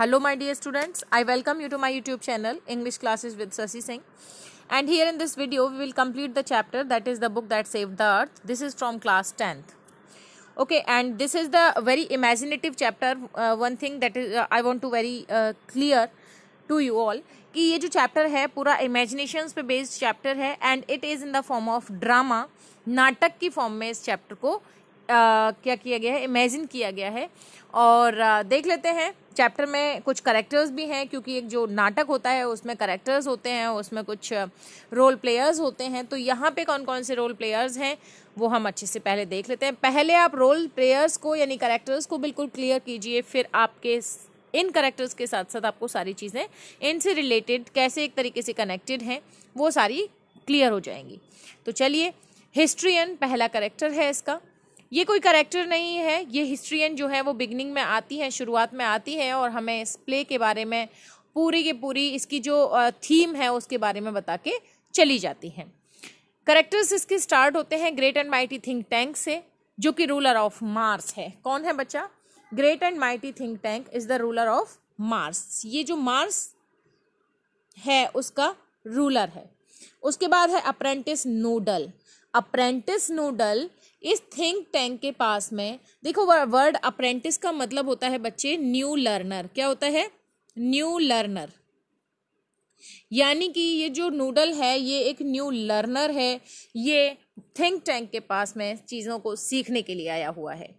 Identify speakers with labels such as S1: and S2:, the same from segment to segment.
S1: hello my dear students i welcome you to my youtube channel english classes with sasi singh and here in this video we will complete the chapter that is the book that saved the earth this is from class 10th okay and this is the very imaginative chapter uh, one thing that is, uh, i want to very uh, clear to you all कि ये जो chapter है पूरा imagination पे based chapter है and it is in the form of drama नाटक की form में इस चैप्टर को uh, क्या किया गया है इमेजिन किया गया है और uh, देख लेते हैं चैप्टर में कुछ करेक्टर्स भी हैं क्योंकि एक जो नाटक होता है उसमें करेक्टर्स होते हैं उसमें कुछ रोल प्लेयर्स होते हैं तो यहाँ पे कौन कौन से रोल प्लेयर्स हैं वो हम अच्छे से पहले देख लेते हैं पहले आप रोल प्लेयर्स को यानी करेक्टर्स को बिल्कुल क्लियर कीजिए फिर आपके इन करेक्टर्स के साथ साथ आपको सारी चीज़ें इनसे रिलेटेड कैसे एक तरीके से कनेक्टेड हैं वो सारी क्लियर हो जाएंगी तो चलिए हिस्ट्रियन पहला करेक्टर है इसका ये कोई करेक्टर नहीं है ये हिस्ट्रियन जो है वो बिगनिंग में आती है शुरुआत में आती है और हमें इस प्ले के बारे में पूरी की पूरी इसकी जो थीम है उसके बारे में बता के चली जाती हैं करेक्टर्स इसके स्टार्ट होते हैं great and mighty think Tank से जो कि रूलर ऑफ मार्स है कौन है बच्चा great and mighty think Tank is the ruler of Mars ये जो मार्स है उसका रूलर है उसके बाद है अप्रेंटिस नूडल अप्रेंटिस नूडल इस थिंक टैंक के पास में देखो वर्ड अप्रेंटिस का मतलब होता है बच्चे न्यू लर्नर क्या होता है न्यू लर्नर यानी कि ये जो नूडल है ये एक न्यू लर्नर है ये थिंक टैंक के पास में चीज़ों को सीखने के लिए आया हुआ है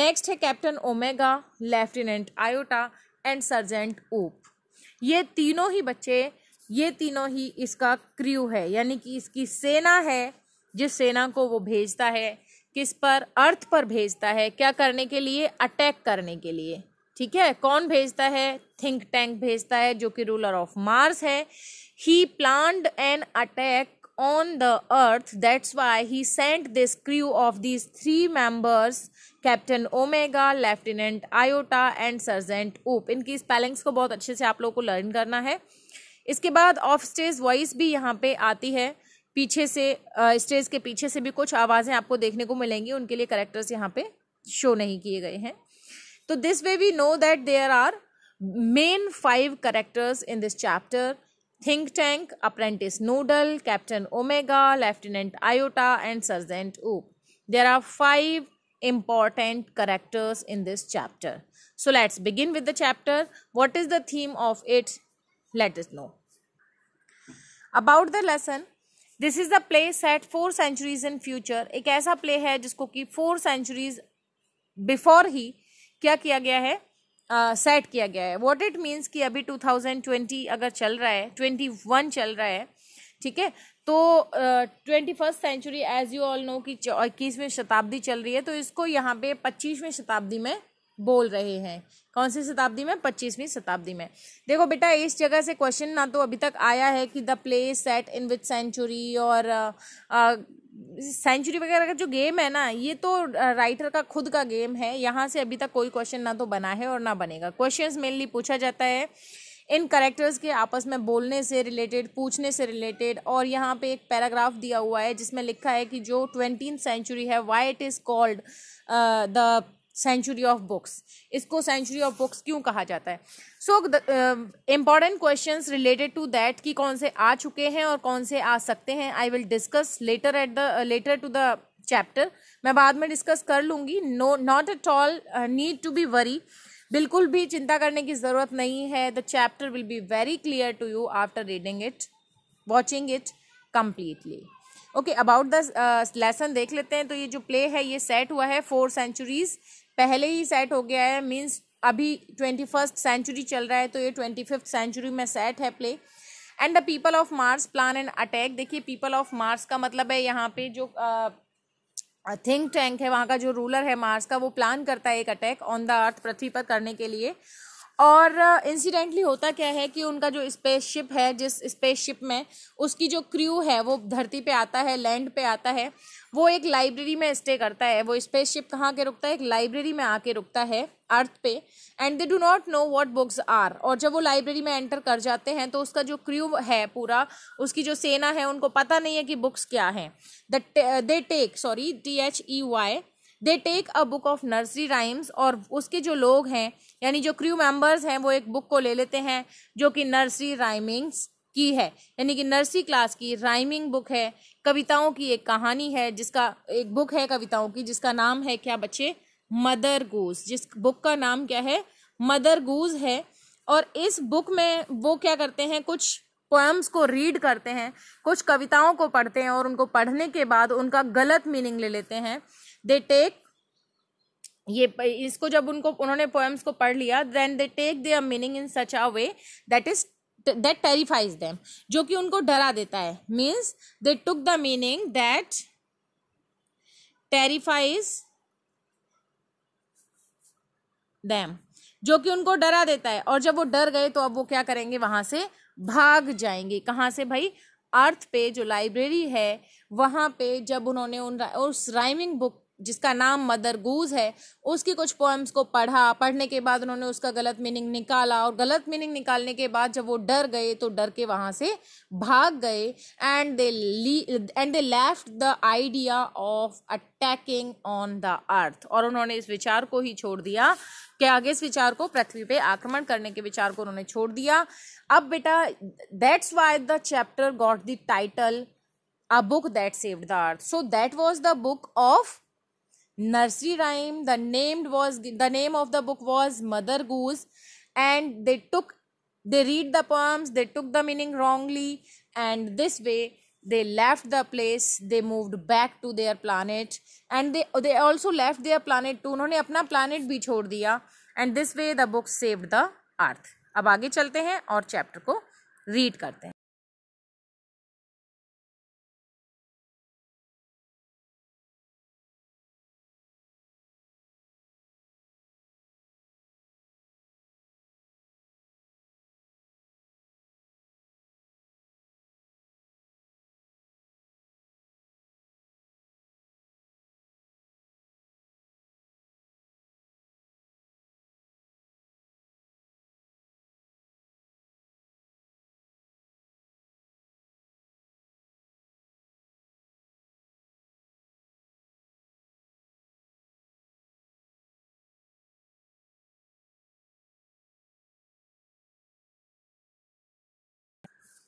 S1: नेक्स्ट है Captain Omega Lieutenant Iota and Sergeant Oop ये तीनों ही बच्चे ये तीनों ही इसका क्रू है यानी कि इसकी सेना है जिस सेना को वो भेजता है किस पर अर्थ पर भेजता है क्या करने के लिए अटैक करने के लिए ठीक है कौन भेजता है थिंक टैंक भेजता है जो कि रूलर ऑफ मार्स है he planned an attack on the earth that's why he sent this crew of these three members Captain Omega Lieutenant Iota and Sergeant Oop इनकी स्पेलिंग्स को बहुत अच्छे से आप लोगों को लर्न करना है इसके बाद ऑफ स्टेज वॉइस भी यहाँ पे आती है पीछे से स्टेज के पीछे से भी कुछ आवाज़ें आपको देखने को मिलेंगी उनके लिए करेक्टर्स यहाँ पे शो नहीं किए गए हैं तो this way we know that there are main five characters in this chapter Think Tank Apprentice Noodle Captain Omega Lieutenant Iota and Sergeant Oop there are five important characters in this chapter so let's begin with the chapter what is the theme of it's let is know about the lesson this is the play set four centuries in future एक ऐसा play है जिसको कि four centuries before he क्या किया गया है set uh, किया गया है वॉट इट मीन्स कि अभी 2020 अगर चल रहा है 21 चल रहा है ठीक है तो twenty first century as you all know कि इक्कीसवीं शताब्दी चल रही है तो इसको यहाँ पे पच्चीसवीं शताब्दी में बोल रहे हैं कौन सी शताब्दी में पच्चीसवीं शताब्दी में देखो बेटा इस जगह से क्वेश्चन ना तो अभी तक आया है कि the place set in which century और सेंचुरी वगैरह का जो गेम है ना ये तो राइटर का खुद का गेम है यहाँ से अभी तक कोई क्वेश्चन ना तो बना है और ना बनेगा क्वेश्चंस मेनली पूछा जाता है इन करेक्टर्स के आपस में बोलने से रिलेटेड पूछने से रिलेटेड और यहाँ पे एक पैराग्राफ दिया हुआ है जिसमें लिखा है कि जो ट्वेंटीन सेंचुरी है why it is called the century of books इसको सेंचुरी ऑफ बुक्स क्यों कहा जाता है so important question related to that कि कौन से आ चुके हैं और कौन से आ सकते हैं I will discuss later at the later to the chapter मैं बाद में डिस्कस कर लूँगी no not at all need to be worry बिल्कुल भी चिंता करने की ज़रूरत नहीं है the chapter will be very clear to you after reading it watching it completely okay about the lesson देख लेते हैं तो ये जो प्ले है ये सेट हुआ है फोर सेंचुरीज़ पहले ही सेट हो गया है मीन्स अभी ट्वेंटी फर्स्ट सेंचुरी चल रहा है तो ये ट्वेंटी फिफ्थ सेंचुरी में सेट है play and the people of Mars plan and attack देखिए पीपल ऑफ मार्स का मतलब है यहाँ पे जो थिंक टैंक है वहाँ का जो रूलर है मार्स का वो प्लान करता है एक अटैक ऑन द अर्थ पृथ्वी पर करने के लिए और इंसिडेंटली uh, होता क्या है कि उनका जो स्पेसशिप है जिस स्पेसशिप में उसकी जो क्रू है वो धरती पे आता है लैंड पे आता है वो एक लाइब्रेरी में स्टे करता है वो स्पेसशिप कहाँ के रुकता है एक लाइब्रेरी में आके रुकता है अर्थ पे and they do not know what books are और जब वो लाइब्रेरी में एंटर कर जाते हैं तो उसका जो क्रू है पूरा उसकी जो सेना है उनको पता नहीं है कि बुक्स क्या हैं the they take sorry T H E Y they take a book of nursery rhymes और उसके जो लोग हैं यानी जो क्रू मेंबर्स हैं वो एक बुक को ले लेते हैं जो कि नर्सरी राइमिंग्स की है यानी कि नर्सरी क्लास की राइमिंग बुक है कविताओं की एक कहानी है जिसका एक बुक है कविताओं की जिसका नाम है क्या बच्चे मदर गूज जिस बुक का नाम क्या है मदर गूज है और इस बुक में वो क्या करते हैं कुछ पोएम्स को रीड करते हैं कुछ कविताओं को पढ़ते हैं और उनको पढ़ने के बाद उनका गलत मीनिंग ले लेते हैं दे टेक ये इसको जब उनको उन्होंने पोएम्स को पढ़ लिया then they take their meaning in such a way that is that terrifies them जो कि उनको डरा देता है means they took the meaning that terrifies them जो कि उनको डरा देता है और जब वो डर गए तो अब वो क्या करेंगे वहां से भाग जाएंगे कहाँ से भाई अर्थ पे जो लाइब्रेरी है वहाँ पे जब उन्होंने उन उस राइमिंग बुक जिसका नाम मदर गूज है उसकी कुछ पोएम्स को पढ़ा पढ़ने के बाद उन्होंने उसका गलत मीनिंग निकाला और गलत मीनिंग निकालने के बाद जब वो डर गए तो डर के वहाँ से भाग गए एंड दे ली and they left the idea of attacking on the earth और उन्होंने इस विचार को ही छोड़ दिया कि आगे इस विचार को पृथ्वी पे आक्रमण करने के विचार को उन्होंने छोड़ दिया अब बेटा that's why the chapter got the title a book that saved the earth so that was the book of nursery rhyme the named was the name of the book was mother goose and they took they read the poems they took the meaning wrongly and this way they left the place they moved back to their planet and they they also left their planet too उन्होंने अपना planet भी छोड़ दिया and this way the book saved the earth अब आगे चलते हैं और chapter को read करते हैं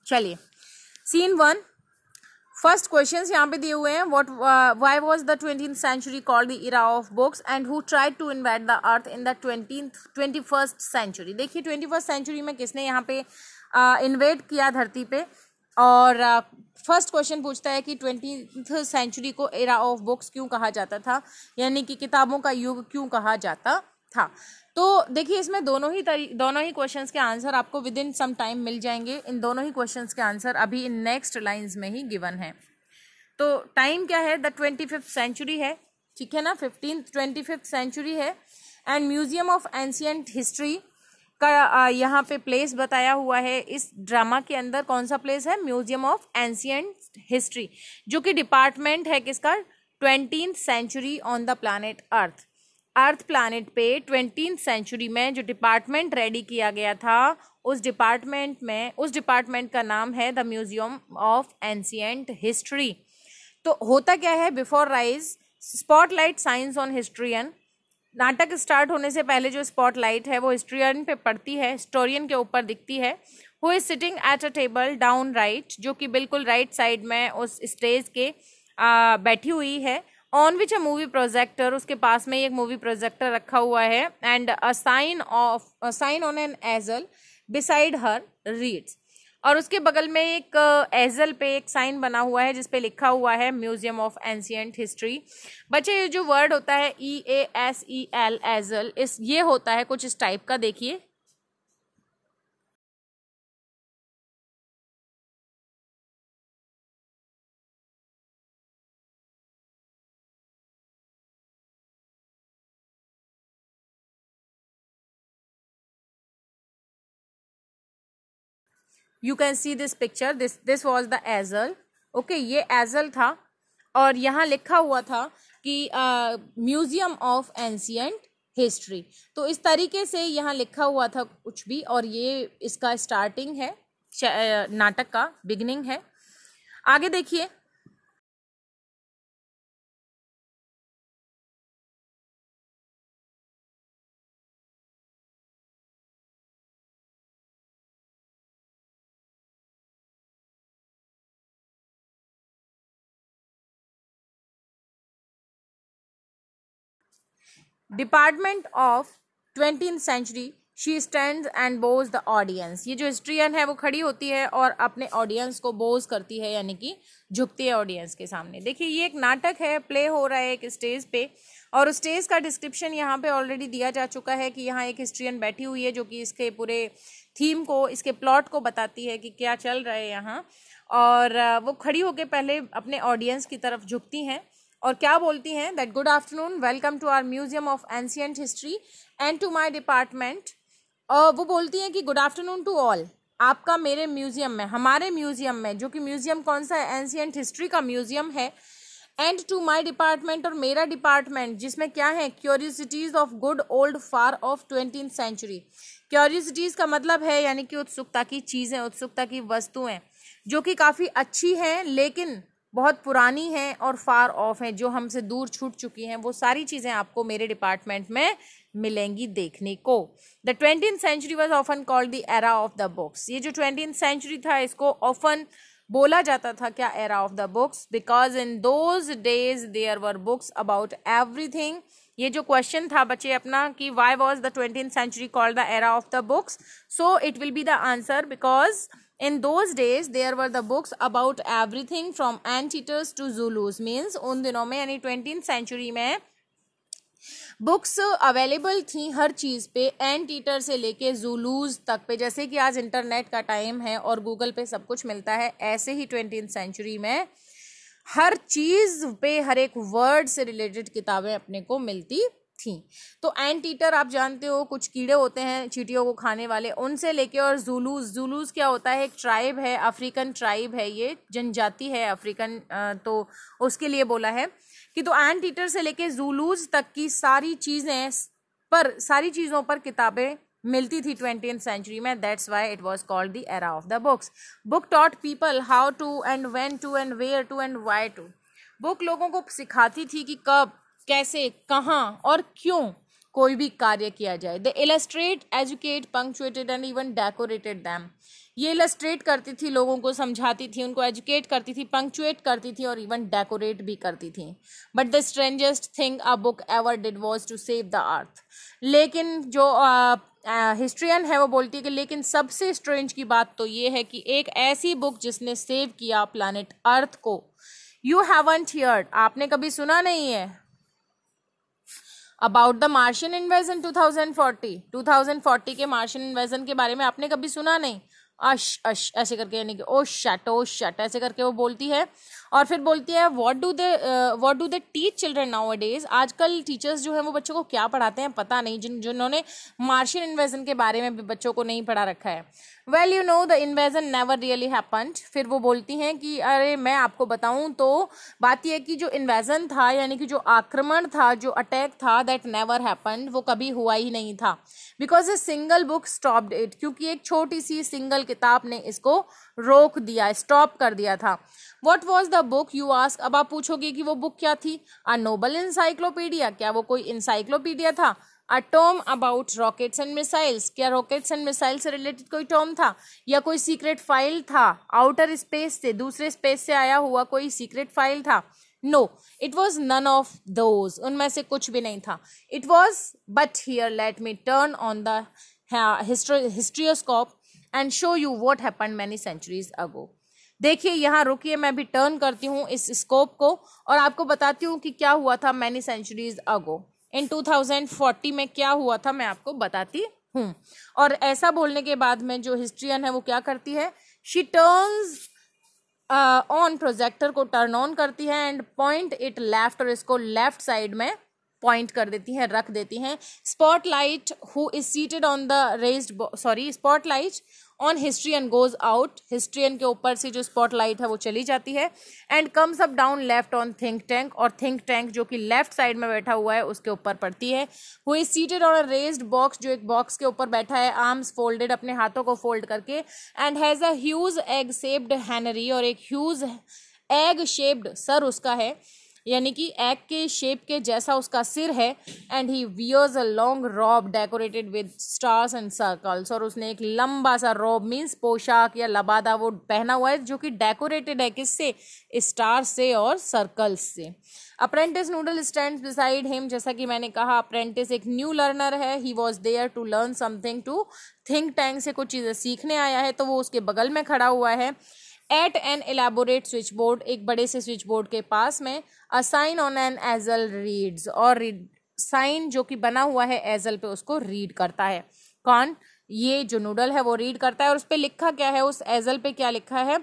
S1: चलिए सीन वन फर्स्ट क्वेश्चन यहाँ पे दिए हुए हैं what why was the twentieth century called the era of books and who tried to invade the earth in the twenty twenty first century देखिए ट्वेंटी फर्स्ट सेंचुरी में किसने यहाँ पे इन्वेट uh, किया धरती पे और फर्स्ट uh, क्वेश्चन पूछता है कि ट्वेंटी सेंचुरी को इरा ऑफ बुक्स क्यों कहा जाता था यानी कि किताबों का युग क्यों कहा जाता था तो देखिए इसमें दोनों ही तरी दोनों ही क्वेश्चंस के आंसर आपको विद इन सम टाइम मिल जाएंगे इन दोनों ही क्वेश्चंस के आंसर अभी इन नेक्स्ट लाइंस में ही गिवन है तो टाइम क्या है द ट्वेंटी फिफ्थ सेंचुरी है ठीक है ना फिफ्टीन ट्वेंटी फिफ्थ सेंचुरी है and museum of ancient history का यहाँ पे प्लेस बताया हुआ है इस ड्रामा के अंदर कौन सा प्लेस है म्यूजियम ऑफ एंशियंट हिस्ट्री जो कि डिपार्टमेंट है किसका twentieth century on the planet earth earth planet पे ट्वेंटी सेंचुरी में जो डिपार्टमेंट रेडी किया गया था उस डिपार्टमेंट में उस डिपार्टमेंट का नाम है the museum of ancient history तो होता क्या है before rise spotlight science on historian नाटक स्टार्ट होने से पहले जो स्पॉटलाइट है वो हिस्ट्रियन पे पड़ती है हिस्टोरियन के ऊपर दिखती है who is sitting at a table down right जो कि बिल्कुल राइट right साइड में उस स्टेज के आ, बैठी हुई है on which a movie projector उसके पास में एक मूवी प्रोजेक्टर रखा हुआ है and a sign of sign on an easel beside her reads और उसके बगल में एक एजल पे एक साइन बना हुआ है जिसपे लिखा हुआ है म्यूजियम ऑफ एंशियंट हिस्ट्री बच्चे ये जो वर्ड होता है ई ए एस ई एल एजल इस ये होता है कुछ इस टाइप का देखिए you can see this picture this this was the easel okay ये एजल था और यहाँ लिखा हुआ था कि म्यूजियम ऑफ एंशियंट हिस्ट्री तो इस तरीके से यहाँ लिखा हुआ था कुछ भी और ये इसका स्टार्टिंग है नाटक का बिगनिंग है आगे देखिए department of twenty century she stand and bows the audience ये जो हिस्ट्रियन है वो खड़ी होती है और अपने ऑडियंस को बोज करती है यानी कि झुकती है ऑडियंस के सामने देखिए ये एक नाटक है प्ले हो रहा है एक स्टेज पे और स्टेज का डिस्क्रिप्शन यहाँ पे ऑलरेडी दिया जा चुका है कि यहाँ एक हिस्ट्रियन बैठी हुई है जो कि इसके पूरे थीम को इसके प्लॉट को बताती है कि क्या चल रहा है यहाँ और वो खड़ी होकर पहले अपने ऑडियंस की तरफ झुकती हैं और क्या बोलती हैं that good afternoon welcome to our museum of ancient history and to my department वो बोलती हैं कि गुड आफ्टरनून टू ऑल आपका मेरे म्यूजियम में हमारे म्यूजियम में जो कि म्यूजियम कौन सा है एंशियंट हिस्ट्री का म्यूजियम है एंड टू माई डिपार्टमेंट और मेरा डिपार्टमेंट जिसमें क्या है curiosities of good old far of twenty century curiosities का मतलब है यानी कि उत्सुकता की चीज़ें उत्सुकता की वस्तुएं जो कि काफ़ी अच्छी हैं लेकिन बहुत पुरानी हैं और फार ऑफ हैं जो हमसे दूर छूट चुकी हैं वो सारी चीज़ें आपको मेरे डिपार्टमेंट में मिलेंगी देखने को the twenty century was often called the era of the books ये जो ट्वेंटी सेंचुरी था इसको ऑफन बोला जाता था क्या era of the books because in those days there were books about everything ये जो क्वेश्चन था बच्चे अपना कि why was the twenty century called the era of the books so it will be the answer because in those days there were the books about everything from anteaters to Zulus means उन दिनों में यानी twenty century में books available थी हर चीज़ पे N Teeter से लेके जूलूज तक पे जैसे कि आज इंटरनेट का टाइम है और गूगल पे सब कुछ मिलता है ऐसे ही ट्वेंटी सेंचुरी में हर चीज़ पे हर एक वर्ड से रिलेटेड किताबें अपने को मिलती थी तो एंड टीटर आप जानते हो कुछ कीड़े होते हैं चीटियों को खाने वाले उनसे लेके और जुलूस जुलूस क्या होता है एक ट्राइब है अफ्रीकन ट्राइब है ये जनजाति है अफ्रीकन तो उसके लिए बोला है कि तो एंड टीटर से लेके जुलूस तक की सारी चीज़ें पर सारी चीज़ों पर किताबें मिलती थी ट्वेंटी सेंचुरी में that's why it was called the era of the books book taught people how to and when to and where to and why to book लोगों को सिखाती थी कि कब कैसे कहाँ और क्यों कोई भी कार्य किया जाए the illustrate educate punctuated and even decorated them ये इलस्ट्रेट करती थी लोगों को समझाती थी उनको एजुकेट करती थी पंक्चुएट करती थी और इवन डेकोरेट भी करती थी but the strangest thing a book ever did was to save the earth लेकिन जो हिस्ट्रियन uh, है वो बोलती है कि लेकिन सबसे स्ट्रेंज की बात तो ये है कि एक ऐसी बुक जिसने सेव किया प्लानट अर्थ को यू हैवन हियर्ड आपने कभी सुना नहीं है अबाउट द मार्शियन इन्वेजन 2040 2040 के मार्शियन इन्वेजन के बारे में आपने कभी सुना नहीं अश अश ऐसे करके यानी कि ओ शट ओ शट ऐसे करके वो बोलती है और फिर बोलती है what do they what do they teach children nowadays आजकल टीचर्स जो है वो बच्चों को क्या पढ़ाते हैं पता नहीं जिन जिन्होंने मार्शल इन्वेजन के बारे में भी बच्चों को नहीं पढ़ा रखा है well you know the invasion never really happened फिर वो बोलती हैं कि अरे मैं आपको बताऊं तो बात यह कि जो इन्वेजन था यानी कि जो आक्रमण था जो अटैक था दैट नेवर हैपन्ड वो कभी हुआ ही नहीं था because a single book stopped it क्योंकि एक छोटी सी सिंगल किताब ने इसको रोक दिया स्टॉप कर दिया था what was the book you ask अब आप पूछोगे कि वो बुक क्या थी अ नोबल इंसाइक्लोपीडिया क्या वो कोई इंसाइक्लोपीडिया था a term about rockets and missiles क्या रॉकेट्स एंड मिसाइल से रिलेटेड कोई टर्म था या कोई सीक्रेट फाइल था आउटर स्पेस से दूसरे स्पेस से आया हुआ कोई सीक्रेट फाइल था no it was none of those उनमें से कुछ भी नहीं था it was but here let me turn on the historioscope and show you what happen many centuries ago देखिए यहाँ रुकिए मैं भी टर्न करती हूँ इस स्कोप को और आपको बताती हूँ कि क्या हुआ था मैनी सेंचुरीज अगो इन 2040 में क्या हुआ था मैं आपको बताती हूँ और ऐसा बोलने के बाद में जो हिस्ट्रियन है वो क्या करती है शी टर्न ऑन प्रोजेक्टर को टर्न ऑन करती है एंड पॉइंट इट लेफ्ट और इसको लेफ्ट साइड में पॉइंट कर देती हैं रख देती हैं spotlight who is seated on the raised sorry spotlight on historian goes out historian के ऊपर से जो स्पॉटलाइट है वो चली जाती है and comes up down left on Think Tank और थिंक टैंक जो कि लेफ्ट साइड में बैठा हुआ है उसके ऊपर पड़ती है वो is seated on a raised box जो एक बॉक्स के ऊपर बैठा है आर्म्स फोल्डेड अपने हाथों को फोल्ड करके and has huge egg shaped हैनरी और एक ह्यूज एग शेप्ड सर उसका है यानी कि एग के शेप के जैसा उसका सिर है and he wears a long robe decorated with stars and circles और उसने एक लंबा सा रॉब मीन्स पोशाक या लबादा वो पहना हुआ है जो कि डेकोरेटेड है किससे स्टार से और सर्कल्स से apprentice Noodle stand beside him जैसा कि मैंने कहा अप्रेंटिस एक न्यू लर्नर है he was there to learn something to Think Tank से कुछ चीज़ें सीखने आया है तो वो उसके बगल में खड़ा हुआ है at an elaborate switch board एक बड़े से स्विच बोर्ड के पास में a sign on an easel reads और साइन जो कि बना हुआ है एजल पे उसको रीड करता है कौन ये जो नूडल है वो रीड करता है और उस पर लिखा क्या है उस एजल पे क्या लिखा है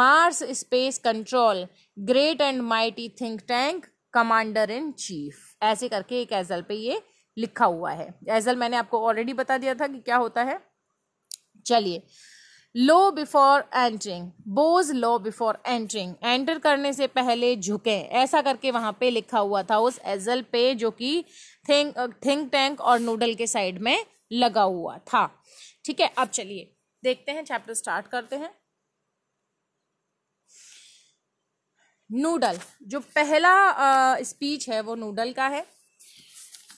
S1: Mars space control great and mighty think Tank commander in chief ऐसे करके एक एजल पे ये लिखा हुआ है एजल मैंने आपको ऑलरेडी बता दिया था कि क्या होता है चलिए low before entering bows low before entering enter करने से पहले झुके ऐसा करके वहां पे लिखा हुआ था उस एजल पे जो कि थिंक थिंक टैंक और नूडल के साइड में लगा हुआ था ठीक है अब चलिए देखते हैं चैप्टर स्टार्ट करते हैं नूडल जो पहला स्पीच है वो नूडल का है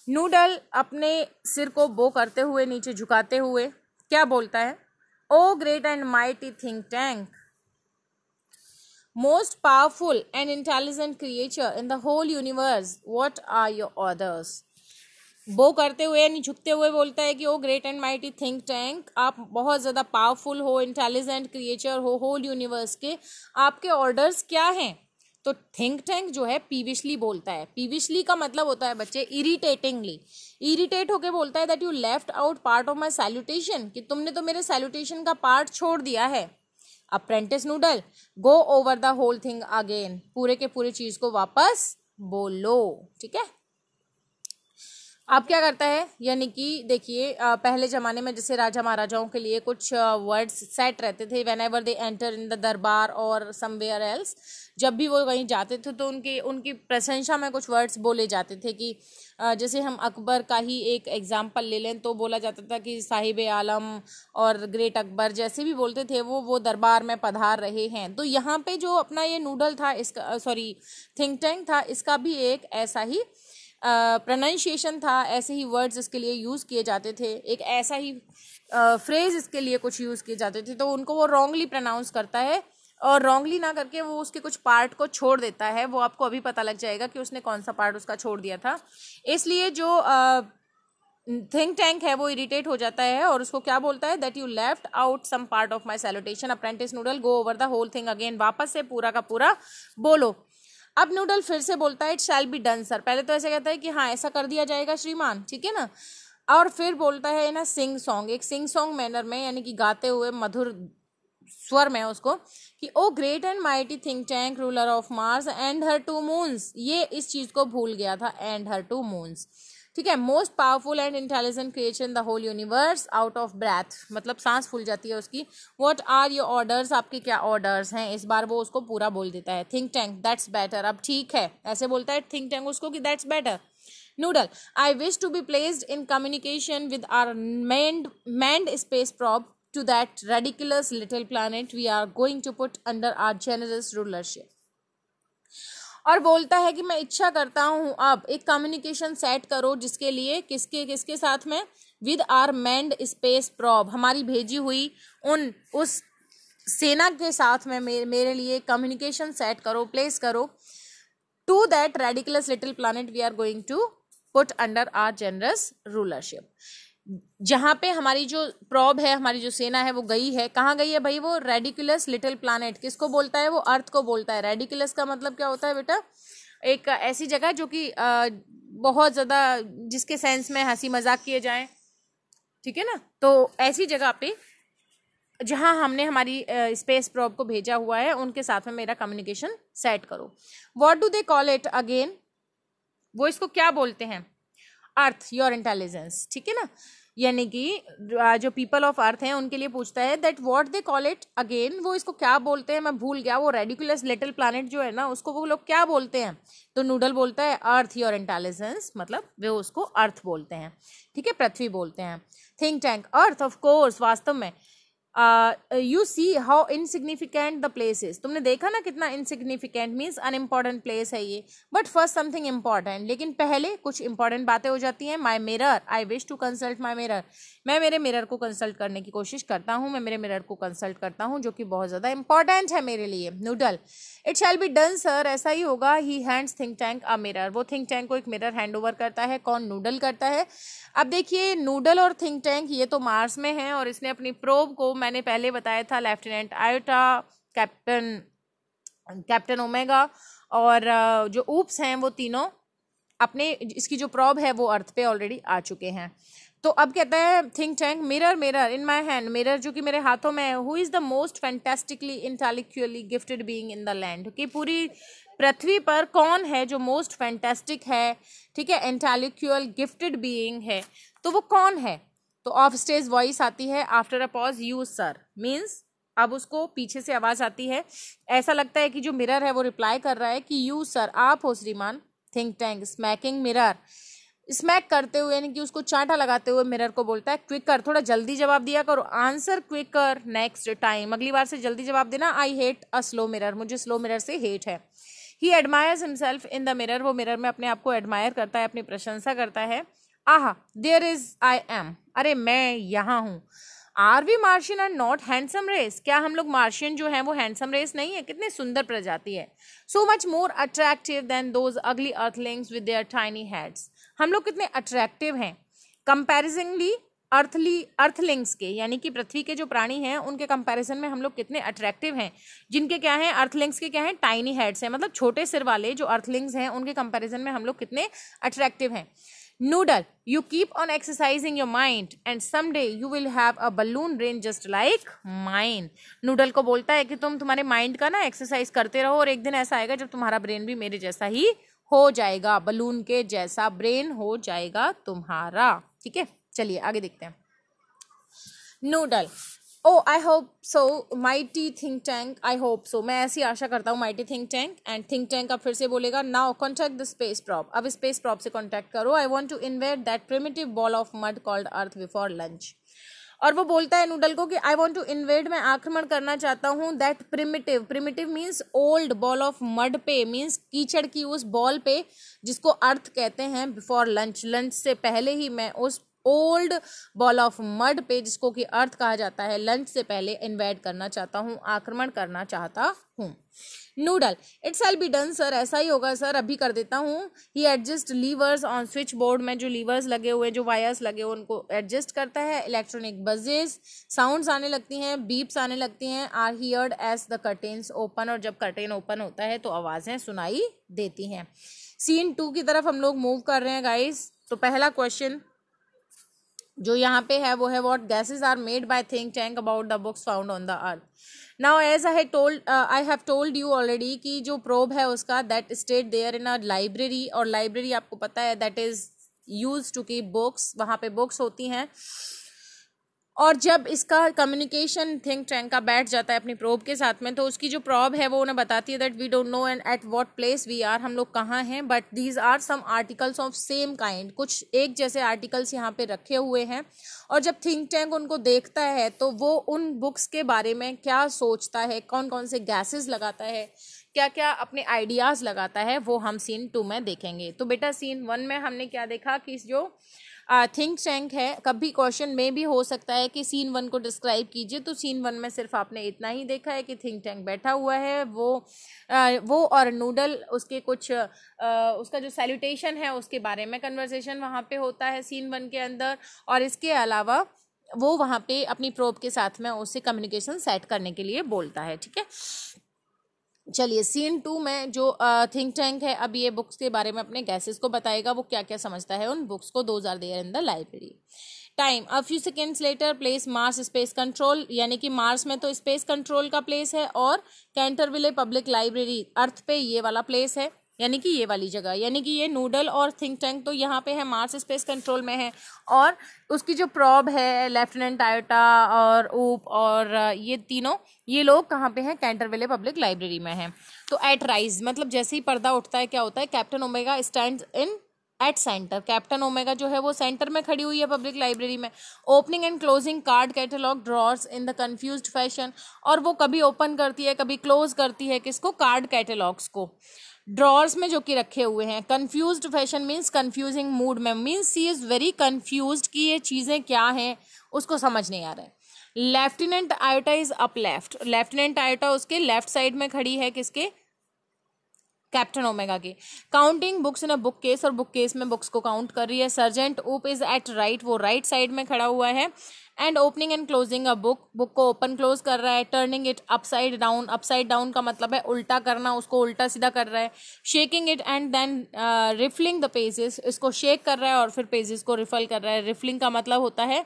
S1: नूडल अपने सिर को बो करते हुए नीचे झुकाते हुए क्या बोलता है oh great and mighty think Tank most powerful and intelligent creature in the whole universe what are your orders वो करते हुए यानी झुकते हुए बोलता है कि oh great and mighty think Tank आप बहुत ज़्यादा पावरफुल हो इंटेलिजेंट क्रिएचर हो होल यूनिवर्स के आपके ऑर्डर्स क्या हैं तो थिंक टैंक जो है पीविशली बोलता है पीविशली का मतलब होता है बच्चे इरिटेटिंगली इरिटेट होके बोलता है that you left out part of my salutation कि तुमने तो मेरे सैल्यूटेशन का पार्ट छोड़ दिया है apprentice Noodle go over the whole thing again पूरे के पूरे चीज को वापस बोलो ठीक है अब क्या करता है यानी कि देखिए पहले ज़माने में जैसे राजा महाराजाओं के लिए कुछ वर्ड्स सेट रहते थे whenever they enter in the दरबार और समवेयर एल्स जब भी वो कहीं जाते थे तो उनकी उनकी प्रशंसा में कुछ वर्ड्स बोले जाते थे कि जैसे हम अकबर का ही एक एग्ज़ाम्पल ले लें तो बोला जाता था कि साहिब आलम और ग्रेट अकबर जैसे भी बोलते थे वो वो दरबार में पधार रहे हैं तो यहाँ पे जो अपना ये नूडल था इसका सॉरी थिंक टैंक था इसका भी एक ऐसा ही प्रोनाउंसिएशन था ऐसे ही वर्ड्स इसके लिए यूज़ किए जाते थे एक ऐसा ही फ्रेज इसके लिए कुछ यूज़ किए जाते थे तो उनको वो रॉन्गली प्रनाउंस करता है और रॉन्गली ना करके वो उसके कुछ पार्ट को छोड़ देता है वो आपको अभी पता लग जाएगा कि उसने कौन सा पार्ट उसका छोड़ दिया था इसलिए जो थिंक टैंक है वो इरिटेट हो जाता है और उसको क्या बोलता है that you left out some part of my salutation apprentice Noodle go over the whole thing again वापस से पूरा का पूरा बोलो अब नूडल फिर से बोलता है it shall be done sir पहले तो ऐसे कहता है कि हाँ ऐसा कर दिया जाएगा श्रीमान ठीक है ना और फिर बोलता है ना सिंग सॉन्ग एक सिंग सॉन्ग मैनर में यानी कि गाते हुए मधुर स्वर में उसको कि oh great and mighty think Tank ruler of Mars and her two moons ये इस चीज़ को भूल गया था एंड हर टू मून्स ठीक है most powerful and intelligent creation the whole universe out of breath मतलब सांस फूल जाती है उसकी वॉट आर योर ऑर्डर्स आपके क्या ऑर्डर्स हैं इस बार वो उसको पूरा बोल देता है थिंक टैंक दैट्स बेटर अब ठीक है ऐसे बोलता है थिंक टैंक उसको कि that's better Noodle I wish to be placed in communication with our manned manned space probe to that ridiculous little planet we are going to put under our generous rulership और बोलता है कि मैं इच्छा करता हूँ अब एक कम्युनिकेशन सेट करो जिसके लिए किसके किसके साथ में with our manned space probe हमारी भेजी हुई उन उस सेना के साथ में मेरे, मेरे लिए कम्युनिकेशन सेट करो प्लेस करो to that ridiculous little planet we are going to put under our generous rulership जहाँ पे हमारी जो प्रॉब है हमारी जो सेना है वो गई है कहाँ गई है भाई वो रेडिकुलस लिटिल प्लानट किसको बोलता है वो अर्थ को बोलता है रेडिकुलस का मतलब क्या होता है बेटा एक ऐसी जगह जो कि बहुत ज़्यादा जिसके सेंस में हंसी मजाक किए जाए ठीक है ना तो ऐसी जगह पे जहाँ हमने हमारी स्पेस प्रॉब को भेजा हुआ है उनके साथ में मेरा कम्युनिकेशन सेट करो what do they call it again वो इसको क्या बोलते हैं अर्थ योर इंटेलिजेंस ठीक है ना यानी कि जो पीपल ऑफ अर्थ हैं उनके लिए पूछता है that what they call it again वो इसको क्या बोलते हैं मैं भूल गया वो रेडिकुलस लिटिल प्लानट जो है ना उसको वो लोग क्या बोलते हैं तो नूडल बोलता है अर्थ योर इंटेलिजेंस मतलब वे उसको अर्थ बोलते हैं ठीक है पृथ्वी बोलते हैं think Tank Earth of course वास्तव में you see how insignificant the place is तुमने देखा ना कितना इनसिग्निफिकेंट मीन्स अनइम्पॉर्टेंट प्लेस है ये बट फर्स्ट समथिंग इम्पॉर्टेंट लेकिन पहले कुछ इंपॉर्टेंट बातें हो जाती हैं my mirror I wish to consult my mirror मैं मेरे मिरर को कंसल्ट करने की कोशिश करता हूँ मैं मेरे मिरर को कंसल्ट करता हूँ जो कि बहुत ज़्यादा इंपॉर्टेंट है मेरे लिए Noodle it shall be done sir ऐसा ही होगा he hands Think Tank a mirror वो थिंक टैंक को एक मिरर हैंड ओवर करता है कौन नूडल करता है अब देखिए नूडल और थिंक टैंक ये तो मार्स में है और इसने अपनी प्रोब को मैंने पहले बताया था lieutenant Iota captain captain Omega और uh, जो ऊप्स हैं वो तीनों अपने इसकी जो प्रॉब है वो अर्थ पे ऑलरेडी आ चुके हैं तो अब कहता है think Tank mirror mirror in my hand mirror जो कि मेरे हाथों में है who is the most fantastically intellectually gifted being in the land कि पूरी पृथ्वी पर कौन है जो मोस्ट फैंटेस्टिक है ठीक है इंटेलेक्चुअल गिफ्टेड बीइंग है तो वो कौन है तो ऑफ स्टेज वॉइस आती है after a pause you sir means अब उसको पीछे से आवाज़ आती है ऐसा लगता है कि जो मिरर है वो रिप्लाई कर रहा है कि यू सर आप हो श्रीमान Think Tank smacking mirror smack करते हुए यानी कि उसको चांटा लगाते हुए मिरर को बोलता है क्विक कर थोड़ा जल्दी जवाब दिया करो आंसर क्विक कर नेक्स्ट टाइम अगली बार से जल्दी जवाब देना I hate a slow mirror मुझे स्लो मिरर से हेट है he admires himself in the mirror वो मिरर में अपने आप को एडमायर करता है अपनी प्रशंसा करता है ah there is I am अरे मैं यहाँ हूँ are we Martian are not handsome race क्या हम लोग मार्शियन जो हैं वो हैंडसम रेस नहीं है कितने सुंदर प्रजाति है so much more attractive than those ugly earthlings with their tiny heads हम लोग कितने अट्रैक्टिव हैं कंपैरिजनली अर्थली अर्थलिंग्स के यानी कि पृथ्वी के जो प्राणी हैं उनके कंपैरिजन में हम लोग कितने अट्रैक्टिव हैं जिनके क्या हैं अर्थलिंग्स के क्या हैं टाइनी हेड्स हैं मतलब छोटे सिर वाले जो अर्थलिंग्स हैं उनके कंपैरिजन में हम लोग कितने अट्रैक्टिव हैं Noodle you keep on exercising your mind and someday you will have a balloon brain just like mind Noodle को बोलता है कि तुम तुम्हारे माइंड का ना एक्सरसाइज करते रहो और एक दिन ऐसा आएगा जब तुम्हारा ब्रेन भी मेरे जैसा ही हो जाएगा बलून के जैसा ब्रेन हो जाएगा तुम्हारा ठीक है चलिए आगे देखते हैं Noodle oh I hope so mighty think tank I hope so मैं ऐसी आशा करता हूँ mighty think Tank and Think Tank अब फिर से बोलेगा now contact the space probe अब स्पेस प्रॉप से कॉन्टैक्ट करो I want to invade that primitive ball of mud called Earth before lunch और वो बोलता है नूडल को कि आई वॉन्ट टू इन्वेड मैं आक्रमण करना चाहता हूँ that primitive primitive means old ball of mud पे मीन्स कीचड़ की उस बॉल पे जिसको अर्थ कहते हैं बिफोर लंच लंच से पहले ही मैं उस ओल्ड बॉल ऑफ मड पे जिसको कि अर्थ कहा जाता है लंच से पहले इन्वाइट करना चाहता हूँ आक्रमण करना चाहता हूँ Noodle it'll be done sir ऐसा ही होगा सर अभी कर देता हूँ ही adjust levers on switchboard में जो लीवर्स लगे हुए जो वायर्स लगे हुए उनको एडजस्ट करता है इलेक्ट्रॉनिक बजेस साउंड्स आने लगती हैं बीप्स आने लगती हैं are heard as the curtains open और जब कर्टेन ओपन होता है तो आवाज़ें सुनाई देती हैं सीन टू की तरफ हम लोग मूव कर रहे हैं गाइस तो पहला क्वेश्चन जो यहाँ पे है वो है what gases are made by Think Tank about the books found on the Earth now as I told I have told you already कि जो प्रोब है उसका that state there in a library और लाइब्रेरी आपको पता है that is use to की books वहाँ पे बुक्स होती हैं और जब इसका कम्युनिकेशन थिंक टैंक का बैठ जाता है अपनी प्रोब के साथ में तो उसकी जो प्रॉब है वो उन्हें बताती है that we don't know and at what place we are हम लोग कहाँ हैं but these are some articles of same kind कुछ एक जैसे आर्टिकल्स यहाँ पे रखे हुए हैं और जब थिंक टैंक उनको देखता है तो वो उन बुक्स के बारे में क्या सोचता है कौन कौन से गैसेज लगाता है क्या क्या अपने आइडियाज़ लगाता है वो हम सीन टू में देखेंगे तो बेटा सीन वन में हमने क्या देखा कि जो थिंक टैंक है कभी क्वेश्चन में भी हो सकता है कि सीन वन को डिस्क्राइब कीजिए तो सीन वन में सिर्फ आपने इतना ही देखा है कि थिंक टैंक बैठा हुआ है वो आ, वो और नूडल उसके कुछ आ, उसका जो सैल्यूटेशन है उसके बारे में कन्वर्सेशन वहाँ पे होता है सीन वन के अंदर और इसके अलावा वो वहाँ पे अपनी प्रोब के साथ में उससे कम्युनिकेशन सेट करने के लिए बोलता है ठीक है चलिए सीन टू में जो थिंक टैंक है अब ये बुक्स के बारे में अपने गैसेस को बताएगा वो क्या क्या समझता है उन बुक्स को दो हज़ार there in the library time a few seconds later place Mars space control यानी कि मार्स में तो स्पेस कंट्रोल का प्लेस है और कैंटरविले पब्लिक लाइब्रेरी अर्थ पे ये वाला प्लेस है यानी कि ये वाली जगह यानी कि ये नूडल और थिंक टैंक तो यहाँ पे है मार्स स्पेस कंट्रोल में है और उसकी जो प्रॉब है लेफ्टिनेंट आयोटा और ऊप और ये तीनों ये लोग कहाँ पे हैं कैंटरवेले पब्लिक लाइब्रेरी में हैं तो एट राइज मतलब जैसे ही पर्दा उठता है क्या होता है Captain Omega stand in at centre Captain Omega जो है वो सेंटर में खड़ी हुई है पब्लिक लाइब्रेरी में opening and closing card catalogue drawers in the confuse fashion और वो कभी ओपन करती है कभी क्लोज करती है किसको कार्ड कैटलॉग्स को ड्रॉर्स में जो कि रखे हुए हैं confuse fashion means confusing mood में means she is very confuse कि ये चीज़ें क्या हैं उसको समझ नहीं आ रहा है Lieutenant Iota is up left Lieutenant Iota उसके लेफ्ट साइड में खड़ी है किसके कैप्टन ओमेगा की counting books in a bookcase और बुक केस में बुक्स को काउंट कर रही है Sergeant Oop is at right वो राइट right साइड में खड़ा हुआ है and opening and closing a book book को ओपन क्लोज कर रहा है turning it upside down upside down का मतलब है उल्टा करना उसको उल्टा सीधा कर रहा है shaking it and then riffling the pages इसको शेक कर रहा है और फिर पेजेस को रिफल कर रहा है रिफलिंग का मतलब होता है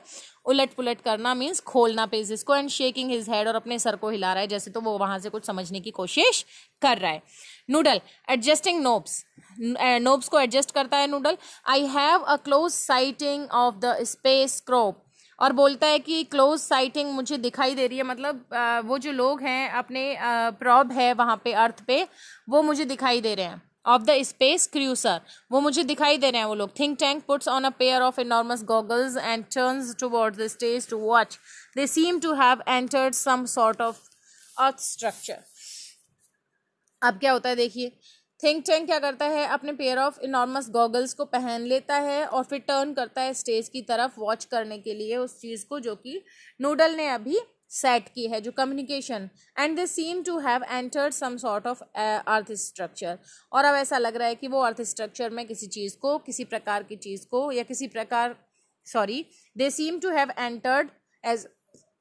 S1: उलट पुलट करना मीन्स खोलना पेजेस को एंड शेकिंग हिज हेड और अपने सर को हिला रहा है जैसे तो वो वहाँ से कुछ समझने की कोशिश कर रहा है नूडल एडजस्टिंग नोब्स नोब्स को एडजस्ट करता है Noodle I have a close sighting of the space probe और बोलता है कि क्लोज साइटिंग मुझे दिखाई दे रही है मतलब uh, वो जो लोग हैं अपने प्रॉब uh, है वहाँ पे अर्थ पे वो मुझे दिखाई दे रहे हैं ऑफ द स्पेस क्रूसर वो मुझे दिखाई दे रहे हैं वो लोग Think Tank puts on a pair of enormous goggles and turns towards the stage to watch they seem to have entered some sort of Earth structure अब क्या होता है देखिए थिंक टैंक क्या करता है अपने पेयर ऑफ इनॉर्मस गॉगल्स को पहन लेता है और फिर टर्न करता है स्टेज की तरफ वॉच करने के लिए उस चीज़ को जो कि नूडल ने अभी सेट की है जो communication and they seem to have entered some sort of Earth structure और अब ऐसा लग रहा है कि वो अर्थ स्ट्रक्चर में किसी चीज़ को किसी प्रकार की चीज़ को या किसी प्रकार sorry they seem to have entered as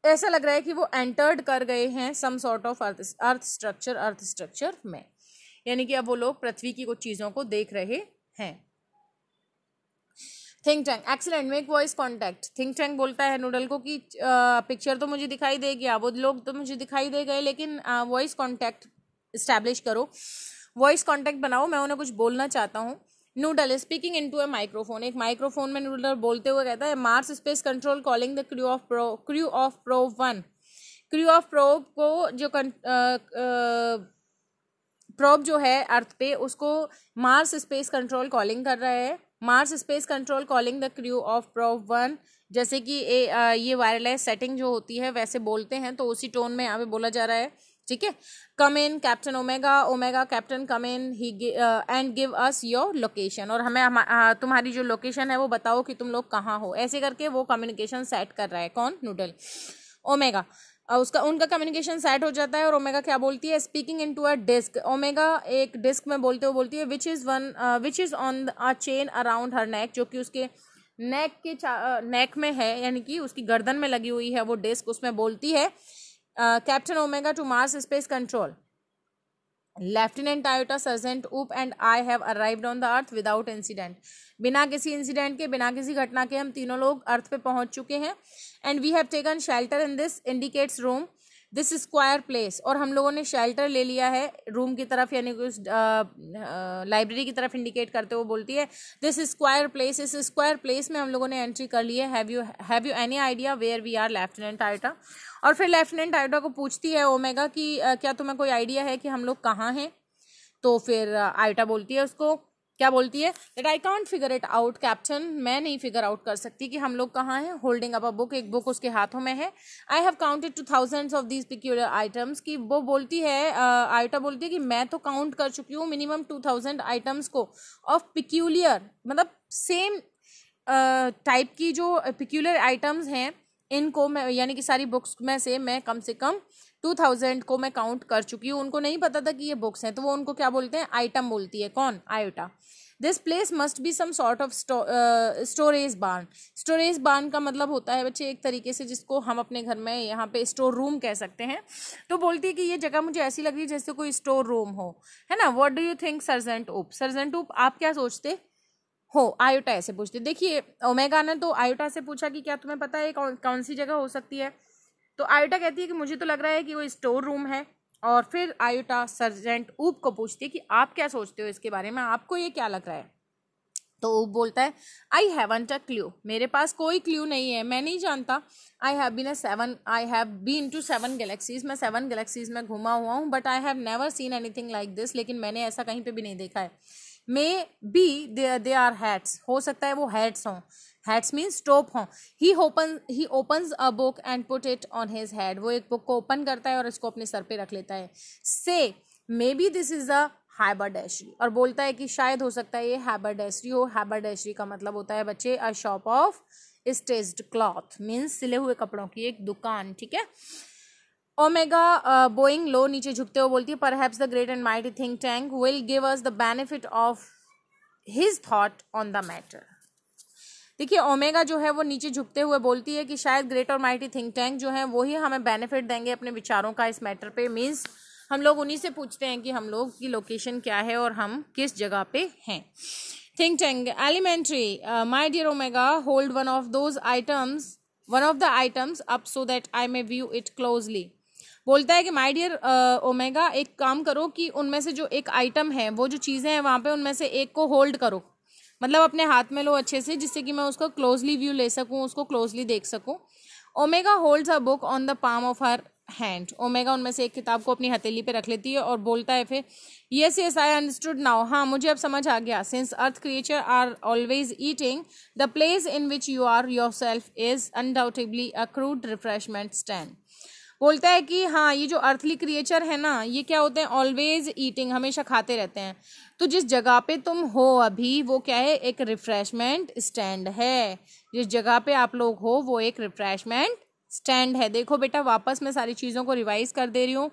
S1: ऐसा लग रहा है कि वो एंटर्ड कर गए हैं some sort of Earth Earth structure Earth structure में यानी कि अब वो लोग पृथ्वी की कुछ चीज़ों को देख रहे हैं think Tank excellent make voice contact Think tank बोलता है नूडल को कि पिक्चर तो मुझे दिखाई दे गया वो लोग तो मुझे दिखाई दे गए लेकिन वॉइस कॉन्टैक्ट इस्टेब्लिश करो वॉइस कॉन्टैक्ट बनाओ मैं उन्हें कुछ बोलना चाहता हूँ Noodle speaking into a microphone एक माइक्रोफोन में नूडल बोलते हुए कहता है Mars space control calling the crew of probe crew of probe one crew of probe को जो कं प्रोब जो है अर्थ पे उसको मार्स स्पेस कंट्रोल कॉलिंग कर रहा है Mars space control calling the crew of probe one जैसे कि ए, आ, ये वायरलेस सेटिंग जो होती है वैसे बोलते हैं तो उसी टोन में यहाँ पे बोला जा रहा है ठीक है come in Captain Omega Omega Captain come in he and give us your location और हमें हम, आ, uh, तुम्हारी जो लोकेशन है वो बताओ कि तुम लोग कहाँ हो ऐसे करके वो कम्युनिकेशन सेट कर रहा है कौन नूडल ओमेगा uh, उसका उनका कम्युनिकेशन सेट हो जाता है और ओमेगा क्या बोलती है speaking into a disc Omega एक डिस्क में बोलते हुए बोलती है which is one which is on a chain around her neck जो कि उसके नेक के नेक uh, में है यानी कि उसकी गर्दन में लगी हुई है वो डिस्क उसमें बोलती है Captain Omega to Mars space control Lieutenant Iota Sergeant Oop and I have arrived on the Earth without incident बिना किसी इंसिडेंट के बिना किसी घटना के हम तीनों लोग अर्थ पे पहुंच चुके हैं and we have taken shelter in this indicates room this square place और हम लोगों ने शेल्टर ले लिया है रूम की तरफ यानी कि उस लाइब्रेरी की तरफ इंडिकेट करते हुए बोलती है दिस स्क्वायर प्लेस इस स्क्वायर प्लेस में हम लोगों ने एंट्री कर ली have you have you any idea where we are Lieutenant Iota और फिर लेफ्टिनेंट आइटा को पूछती है ओमेगा कि uh, क्या तुम्हें कोई आइडिया है कि हम लोग कहाँ हैं तो फिर आइटा बोलती है उसको क्या बोलती है that I can't figure it out Captain मैं नहीं फिगर आउट कर सकती कि हम लोग कहाँ हैं होल्डिंग अप अ बुक एक बुक उसके हाथों में है I have counted two thousands of these peculiar items कि वो बोलती है आइटा uh, बोलती है कि मैं तो काउंट कर चुकी हूँ मिनिमम टू थाउजेंड आइटम्स को ऑफ पिक्यूलियर मतलब सेम टाइप uh, की जो पिक्यूलर आइटम्स हैं इनको मैं यानी कि सारी बुक्स में से मैं कम से कम टू थाउजेंड को मैं काउंट कर चुकी हूँ उनको नहीं पता था कि ये बुक्स हैं तो वो उनको क्या बोलते हैं आइटम बोलती है कौन Iota this place must be some sort of storage barn storage barn का मतलब होता है बच्चे एक तरीके से जिसको हम अपने घर में यहाँ पे स्टोर रूम कह सकते हैं तो बोलती है कि ये जगह मुझे ऐसी लग रही है जैसे कोई स्टोर रूम हो है ना what do you think Sergeant Oop Sergeant Oop आप क्या सोचते हो आयोटा ऐसे पूछते देखिए ओमेगा ने तो आयोटा से पूछा कि क्या तुम्हें पता है कौन कौन सी जगह हो सकती है तो आयोटा कहती है कि मुझे तो लग रहा है कि वो स्टोर रूम है और फिर आयोटा सर्जेंट ऊप को पूछती है कि आप क्या सोचते हो इसके बारे में आपको ये क्या लग रहा है तो ऊप बोलता है आई हैवंट अ क्ल्यू मेरे पास कोई क्ल्यू नहीं है मैं नहीं जानता I have been a seven I have been to seven galaxies मैं सेवन गैलेक्सीज में घूमा हुआ हूँ but I have never seen anything like this लेकिन मैंने ऐसा कहीं पर भी नहीं देखा है maybe they are hats हो सकता है वो हैट्स हों हैड्स मीन्स टोप हो he open he opens a book and put it on his head वो एक बुक को ओपन करता है और इसको अपने सर पे रख लेता है says maybe this is the haberdashery और बोलता है कि शायद हो सकता है ये हैबरडेशरी हो हैबरडेशरी का मतलब होता है बच्चे a shop of stitched cloth means सिले हुए कपड़ों की एक दुकान ठीक है ओमेगा बोइंग uh, लो नीचे झुकते हुए बोलती है perhaps the great and mighty think Tank will give us the benefit of his thought on the matter देखिए ओमेगा जो है वो नीचे झुकते हुए बोलती है कि शायद ग्रेट और माइटी थिंक टैंक जो है वही हमें बेनिफिट देंगे अपने विचारों का इस मैटर पे मीन्स हम लोग उन्हीं से पूछते हैं कि हम लोग की लोकेशन क्या है और हम किस जगह पे हैं think Tank elementary my dear Omega hold one of those items one of the items up so that I may view it closely बोलता है कि माई डियर ओमेगा एक काम करो कि उनमें से जो एक आइटम है वो जो चीज़ें हैं वहाँ पे उनमें से एक को होल्ड करो मतलब अपने हाथ में लो अच्छे से जिससे कि मैं उसका क्लोजली व्यू ले सकूँ उसको क्लोजली देख सकूँ Omega holds a book on the palm of her hand Omega उनमें से एक किताब को अपनी हथेली पे रख लेती है और बोलता है फिर yes yes I understood now हाँ मुझे अब समझ आ गया since Earth creatures are always eating the place in which you are yourself is undoubtedly a crude refreshment stand बोलता है कि हाँ ये जो अर्थली क्रिएचर है ना ये क्या होते हैं ऑलवेज ईटिंग हमेशा खाते रहते हैं तो जिस जगह पे तुम हो अभी वो क्या है एक रिफ्रेशमेंट स्टैंड है जिस जगह पे आप लोग हो वो एक रिफ्रेशमेंट स्टैंड है देखो बेटा वापस मैं सारी चीज़ों को रिवाइज कर दे रही हूँ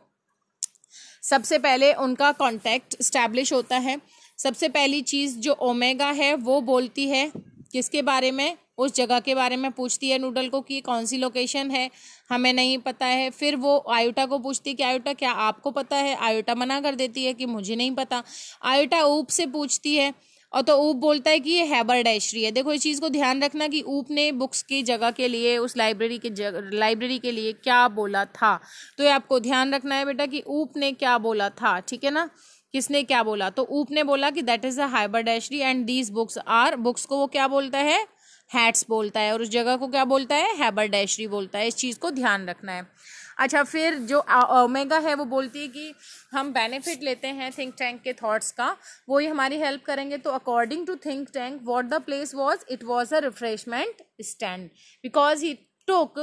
S1: सबसे पहले उनका कॉन्टैक्ट स्टैब्लिश होता है सबसे पहली चीज़ जो ओमेगा है वो बोलती है किसके बारे में उस जगह के बारे में पूछती है नूडल को कि कौन सी लोकेशन है हमें नहीं पता है फिर वो आयोटा को पूछती है कि आयोटा क्या आपको पता है आयोटा मना कर देती है कि मुझे नहीं पता आयोटा ऊप से पूछती है और तो ऊप बोलता है कि ये हैबर डैशरी है देखो इस चीज़ को ध्यान रखना कि ऊप ने बुक्स की जगह के लिए उस लाइब्रेरी के जग लाइब्रेरी के लिए क्या बोला था तो ये आपको ध्यान रखना है बेटा कि ऊप ने क्या बोला था ठीक है ना किसने क्या बोला तो ऊप ने बोला कि that is a haberdashery and these books are books को वो क्या बोलता है हैट्स बोलता है और उस जगह को क्या बोलता है हैबर डैशरी बोलता है इस चीज़ को ध्यान रखना है अच्छा फिर जो ओमेगा है वो बोलती है कि हम बेनिफिट लेते हैं थिंक टैंक के थॉट्स का वो ही हमारी हेल्प करेंगे तो according to Think Tank what the place was it was a refreshment stand because he took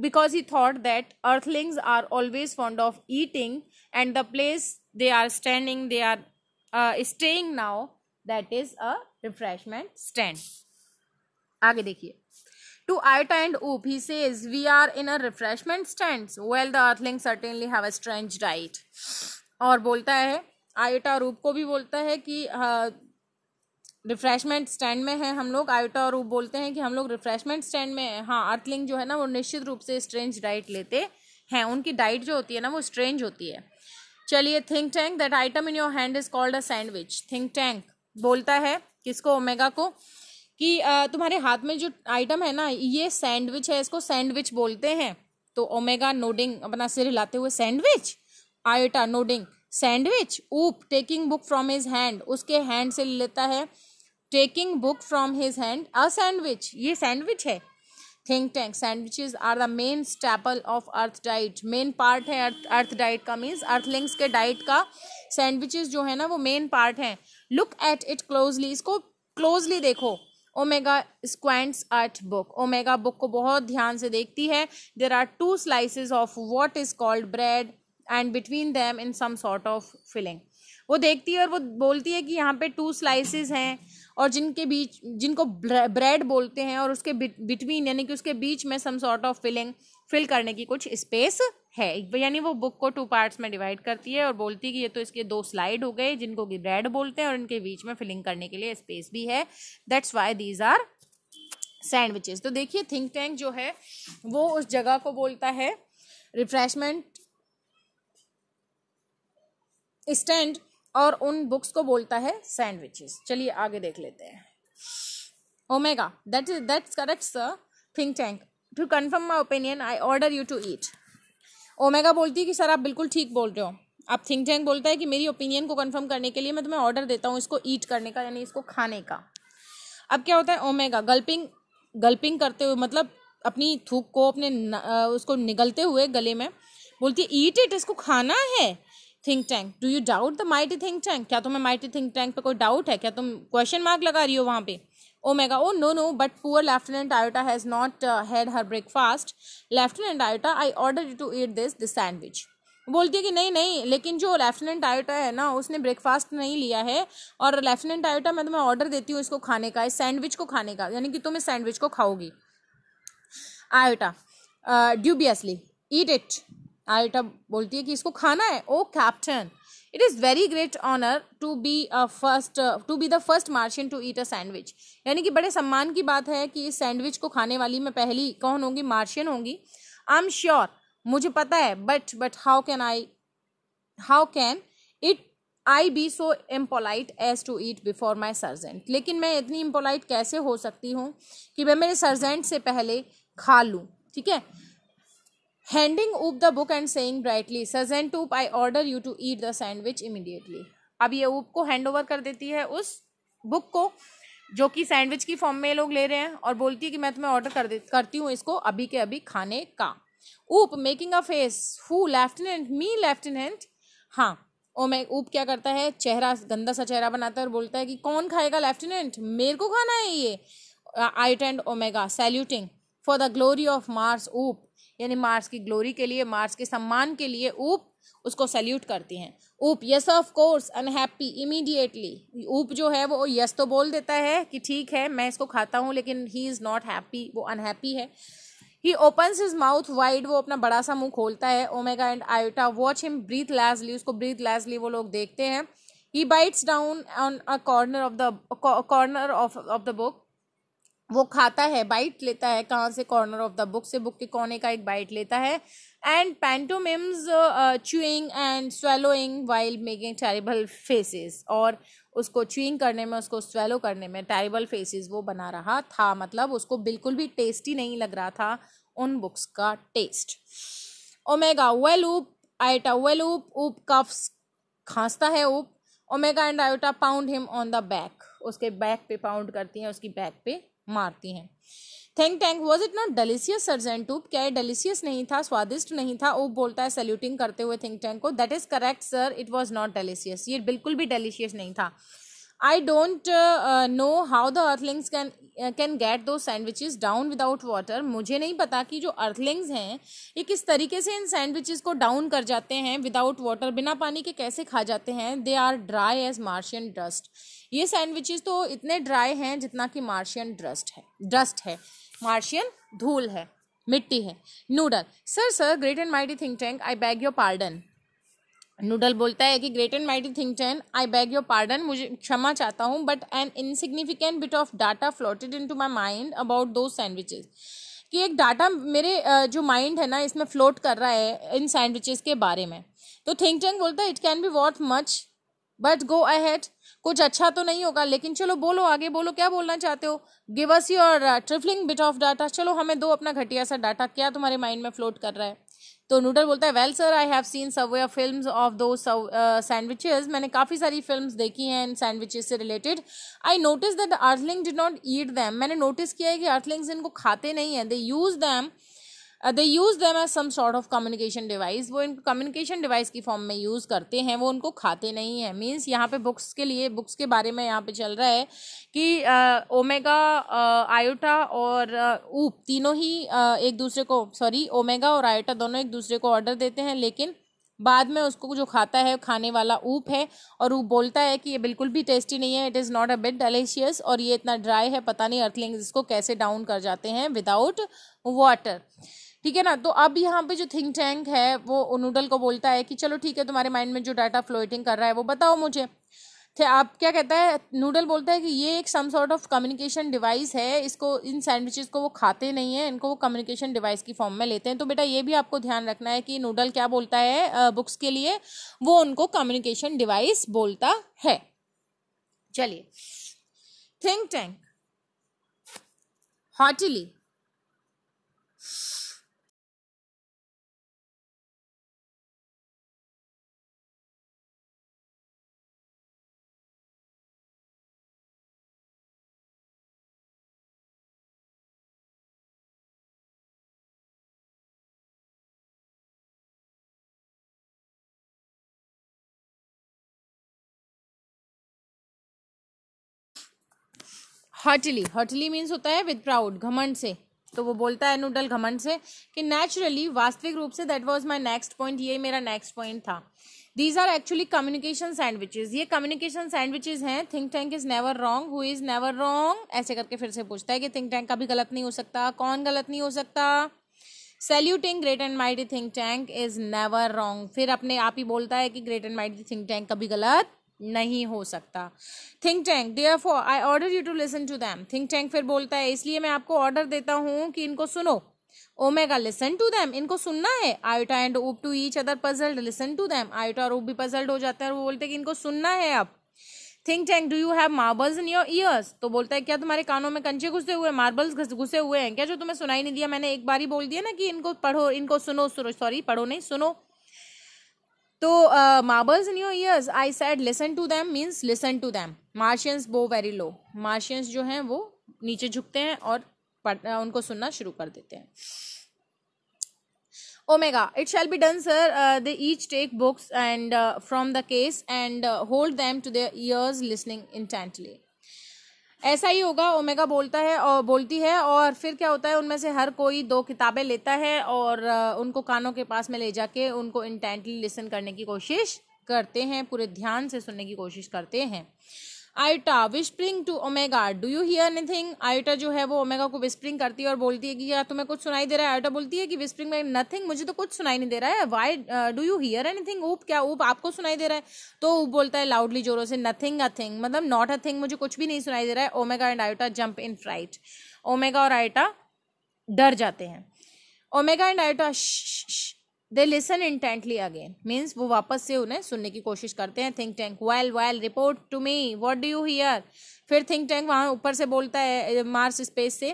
S1: because he thought that earthlings are always fond of eating and the place they are standing they are staying now that is a refreshment stand आगे देखिए to Iota and Oop he says we are in a refreshment stand well the earthling certainly have a strange diet और बोलता है iota रूप को भी बोलता है कि रिफ्रेशमेंट हाँ, स्टैंड में है हम लोग आयोटा रूप बोलते हैं कि हम लोग रिफ्रेशमेंट स्टैंड में है हाँ अर्थलिंग जो है ना वो निश्चित रूप से स्ट्रेंज डाइट लेते हैं उनकी डाइट जो होती है ना वो स्ट्रेंज होती है चलिए think Tank that item in your hand is called a sandwich Think tank बोलता है किसको ओमेगा को कि तुम्हारे हाथ में जो आइटम है ना ये सैंडविच है इसको सैंडविच बोलते हैं तो ओमेगा नोडिंग अपना सिर हिलाते हुए sandwich Iota nodding sandwich Oop taking book from his hand उसके हैंड से लेता है taking book from his hand a sandwich ये सैंडविच है think Tank sandwiches are the main staple of Earth diet main part है Earth Earth diet का means earthlings के diet का सैंडविचेज जो है ना वो मेन पार्ट हैं लुक एट इट क्लोजली इसको क्लोजली देखो Omega squints Earth book omega book को बहुत ध्यान से देखती है there are two slices of what is called bread and between them in some sort of filling वो देखती है और वो बोलती है कि यहाँ पे टू स्लाइसेस हैं और जिनके बीच जिनको ब्रेड बोलते हैं और उसके बिटवीन यानी कि उसके बीच में some sort of filling fill करने की कुछ स्पेस है यानी वो बुक को टू पार्ट्स में डिवाइड करती है और बोलती है कि ये तो इसके दो स्लाइड हो गए जिनको ब्रेड बोलते हैं और इनके बीच में फिलिंग करने के लिए स्पेस भी है that's why these are sandwiches तो देखिए थिंक टैंक जो है वो उस जगह को बोलता है रिफ्रेशमेंट स्टैंड और उन बुक्स को बोलता है सैंडविचेस चलिए आगे देख लेते हैं Omega that is that's correct sir think tank to confirm my opinion I order you to eat Omega बोलती है कि सर आप बिल्कुल ठीक बोल रहे हो आप थिंक टैंक बोलता है कि मेरी ओपिनियन को कन्फर्म करने के लिए मैं तुम्हें ऑर्डर देता हूँ इसको ईट करने का यानी इसको खाने का अब क्या होता है ओमेगा गल्पिंग गल्पिंग करते हुए मतलब अपनी थूक को अपने न, उसको निगलते हुए गले में बोलती है ईट इट इसको खाना है think tank do you doubt the mighty think tank क्या तुम्हें माइटी थिंक टैंक पे कोई डाउट है क्या तुम क्वेश्चन मार्क लगा रही हो वहाँ पे Omega oh no no but poor lieutenant Iota has not had her breakfast lieutenant Iota I order to eat this this sandwich बोलती है कि नहीं नहीं लेकिन जो लेफ्टिनेंट आयोटा है ना उसने ब्रेकफास्ट नहीं लिया है और लेफ्टिनेंट आयोटा मैं तुम्हें ऑर्डर देती हूँ इसको खाने का इस सैंडविच को खाने का यानी कि तुम इस सैंडविच को खाओगी Iota dubiously eat it Iota बोलती है कि इसको खाना है oh oh, captain it is very great honour to be a first to be the first Martian to eat a sandwich यानी कि बड़े सम्मान की बात है कि इस सैंडविच को खाने वाली मैं पहली कौन होंगी मार्शियन होंगी आई एम श्योर मुझे पता है but but how can I how can it I be so impolite as to eat before my sergeant लेकिन मैं इतनी इम्पोलाइट कैसे हो सकती हूँ कि मैं मेरे सर्जेंट से पहले खा लूँ ठीक है handing Oop the book and saying brightly sergeant Oop I order you to eat the sandwich immediately अब ये ऊप को हैंड ओवर कर देती है उस बुक को जो कि सैंडविच की फॉर्म में लोग ले रहे हैं और बोलती है कि मैं तुम्हें ऑर्डर कर दे करती हूँ इसको अभी के अभी खाने का Oop making a face who lieutenant me lieutenant हाँ ओ मैं ऊप क्या करता है चेहरा गंदा सा चेहरा बनाता है और बोलता है कि कौन खाएगा लेफ्टिनेंट मेरे को खाना है ये Iota and Omega saluting for the glory of Mars Oop यानी मार्स की ग्लोरी के लिए मार्स के सम्मान के लिए ऊप उसको सल्यूट करती हैं Oop yes of course unhappy immediately Oop जो है वो यस तो बोल देता है कि ठीक है मैं इसको खाता हूँ लेकिन ही इज़ नॉट हैप्पी वो अनहैप्पी है he opens his mouth wide वो अपना बड़ा सा मुंह खोलता है Omega and Iota watch him breathlessly उसको ब्रीथ लैसली वो लोग देखते हैं he bites down on a corner of the corner of of the book वो खाता है बाइट लेता है कहाँ से कॉर्नर ऑफ द बुक से बुक के कोने का एक बाइट लेता है and pantomimes chewing and swallowing while making terrible faces और उसको चूइंग करने में उसको स्वेलो करने में टेरिबल फेसेस वो बना रहा था मतलब उसको बिल्कुल भी टेस्टी नहीं लग रहा था उन बुक्स का taste Omega well Oop Iota well Oop Oop coughs खांसता है Oop Omega and Iota pound him on the back उसके बैक पे पाउंड करती हैं उसकी बैक पे मारती हैं think tank was it not delicious sergeant Oop क्या ये डेलिसियस नहीं था स्वादिष्ट नहीं था वो बोलता है सैल्यूटिंग करते हुए थिंक टैंक को that is correct sir it was not delicious ये बिल्कुल भी डेलिशियस नहीं था I don't uh, uh, know how the earthlings can can get those sandwiches down without water मुझे नहीं पता कि जो अर्थलिंग्स हैं ये किस तरीके से इन सैंडविचेस को डाउन कर जाते हैं विदाउट वाटर बिना पानी के कैसे खा जाते हैं they are dry as Martian dust ये सैंडविचेस तो इतने ड्राई हैं जितना कि मार्शियन डस्ट है डस्ट है मार्शियन धूल है मिट्टी है Noodle sir sir great and mighty think tank I beg your pardon Noodle बोलता है कि great and mighty think tank I beg your pardon मुझे क्षमा चाहता हूँ but an insignificant bit of data floated into my mind about दो sandwiches कि एक डाटा मेरे जो माइंड है ना इसमें फ्लोट कर रहा है इन सैंडविचेज के बारे में तो थिंक टैंक बोलता है it can be what much but go ahead कुछ अच्छा तो नहीं होगा लेकिन चलो बोलो आगे बोलो क्या बोलना चाहते हो give us your trifling bit of data चलो हमें दो अपना घटिया सा डाटा क्या तुम्हारे माइंड में फ्लोट कर रहा है तो नूडल बोलता है well sir I have seen several film of those sandwiches मैंने काफ़ी सारी फिल्म देखी हैं इन सैंडविचेज से related I notice that earthling did not eat them मैंने नोटिस किया है कि अर्थलिंग्स इनको खाते नहीं हैं they use them they use them as some sort of communication device वो इन कम्युनिकेशन डिवाइस की फॉर्म में यूज़ करते हैं वो उनको खाते नहीं हैं मीन्स यहाँ पे बुक्स के लिए बुक्स के बारे में यहाँ पे चल रहा है कि ओमेगा uh, आयोटा uh, और ऊप uh, तीनों ही आ, एक दूसरे को सॉरी ओमेगा और आयोटा दोनों एक दूसरे को ऑर्डर देते हैं लेकिन बाद में उसको जो खाता है खाने वाला ऊप है और ऊप बोलता है कि ये बिल्कुल भी टेस्टी नहीं है it is not a bit delicious और ये इतना ड्राई है पता नहीं अर्थलिंग्स इसको कैसे डाउन कर जाते हैं विदाउट वाटर ठीक है ना तो अब यहाँ पे जो थिंक टैंक है वो नूडल को बोलता है कि चलो ठीक है तुम्हारे माइंड में जो डाटा फ्लोटिंग कर रहा है वो बताओ मुझे थे आप क्या कहता है नूडल बोलता है कि ये एक some sort of communication device है इसको इन सैंडविचेस को वो खाते नहीं है इनको वो कम्युनिकेशन डिवाइस की फॉर्म में लेते हैं तो बेटा ये भी आपको ध्यान रखना है कि नूडल क्या बोलता है बुक्स के लिए वो उनको कम्युनिकेशन डिवाइस बोलता है चलिए think tank hotly heartily heartily means होता है विद प्राउड घमंड से तो वो बोलता है नूडल घमंड से कि नेचुरली वास्तविक रूप से that was my next point ये मेरा नेक्स्ट पॉइंट था these are actually communication sandwiches ये कम्युनिकेशन सैंडविचेज हैं think tank is never wrong who is never wrong ऐसे करके फिर से पूछता है कि थिंक टैंक कभी गलत नहीं हो सकता कौन गलत नहीं हो सकता saluting great and mighty think tank is never wrong फिर अपने आप ही बोलता है कि great and mighty think tank कभी गलत नहीं हो सकता think tank dear for I order you to listen to them think tank फिर बोलता है इसलिए मैं आपको ऑर्डर देता हूँ कि इनको सुनो ओमेगा लिसन टू दैम इनको सुनना है Iota and Oop to each other puzzled listen to them Iota और ऊप भी पजल्ड हो जाता है और वो बोलते हैं कि इनको सुनना है अब think tank do you have marbles in your ears तो बोलता है क्या तुम्हारे कानों में कंचे घुसे हुए मार्बल्स घुसे हुए हैं क्या जो तुम्हें सुनाई नहीं दिया मैंने एक बार ही बोल दिया ना कि इनको पढ़ो इनको सुनो सुनो सॉरी पढ़ो नहीं सुनो तो marbles in your ears I said listen to them means listen to them Martians bow very low Martians जो हैं वो नीचे झुकते हैं और uh, उनको सुनना शुरू कर देते हैं Omega it shall be done sir they each take books and from the case and hold them to the ears listening intently ऐसा ही होगा ओमेगा बोलता है और बोलती है और फिर क्या होता है उनमें से हर कोई दो किताबें लेता है और उनको कानों के पास में ले जाके उनको इंटेंटली लिसन करने की कोशिश करते हैं पूरे ध्यान से सुनने की कोशिश करते हैं Iota whispering to Omega do you hear anything Iota जो है वो ओमेगा को विस्प्रिंग करती है और बोलती है कि यार तुम्हें कुछ सुनाई दे रहा है आयोटा बोलती है कि विस्प्रिंग में नथिंग मुझे तो कुछ सुनाई नहीं दे रहा है why do you hear anything Oop क्या ऊप आपको सुनाई दे रहा है तो ऊप बोलता है लाउडली जोरों से नथिंग अ थिंग मतलब नॉट अ थिंग मुझे कुछ भी नहीं सुनाई दे रहा है Omega and Iota jump in fright Omega और आइटा डर जाते हैं Omega and Iota they listen intently again means वो वापस से उन्हें सुनने की कोशिश करते हैं think tank well well report to me what do you hear फिर थिंक टैंक वहाँ ऊपर से बोलता है मार्स स्पेस से